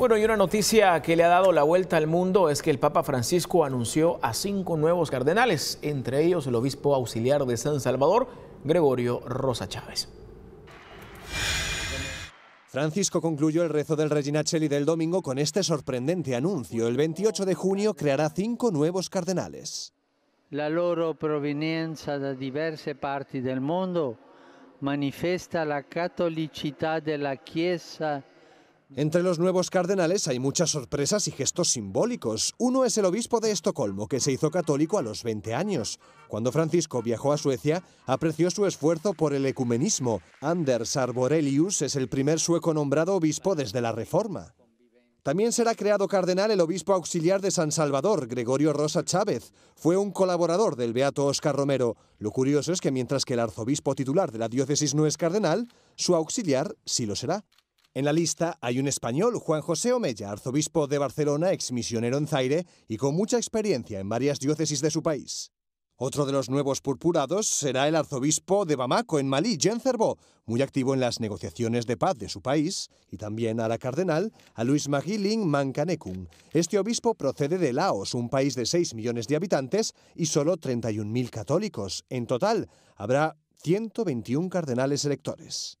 Bueno, y una noticia que le ha dado la vuelta al mundo es que el Papa Francisco anunció a cinco nuevos cardenales, entre ellos el obispo auxiliar de San Salvador, Gregorio Rosa Chávez. Francisco concluyó el rezo del Regina del domingo con este sorprendente anuncio. El 28 de junio creará cinco nuevos cardenales. La loro provenienza de diversas partes del mundo manifiesta la de la Chiesa entre los nuevos cardenales hay muchas sorpresas y gestos simbólicos. Uno es el obispo de Estocolmo, que se hizo católico a los 20 años. Cuando Francisco viajó a Suecia, apreció su esfuerzo por el ecumenismo. Anders Arborelius es el primer sueco nombrado obispo desde la Reforma. También será creado cardenal el obispo auxiliar de San Salvador, Gregorio Rosa Chávez. Fue un colaborador del beato Oscar Romero. Lo curioso es que mientras que el arzobispo titular de la diócesis no es cardenal, su auxiliar sí lo será. En la lista hay un español, Juan José Omella, arzobispo de Barcelona, exmisionero en Zaire y con mucha experiencia en varias diócesis de su país. Otro de los nuevos purpurados será el arzobispo de Bamako, en Malí, Jean muy activo en las negociaciones de paz de su país, y también a la cardenal, a Luis Magiling Mancanecum. Este obispo procede de Laos, un país de 6 millones de habitantes y solo 31.000 católicos. En total, habrá 121 cardenales electores.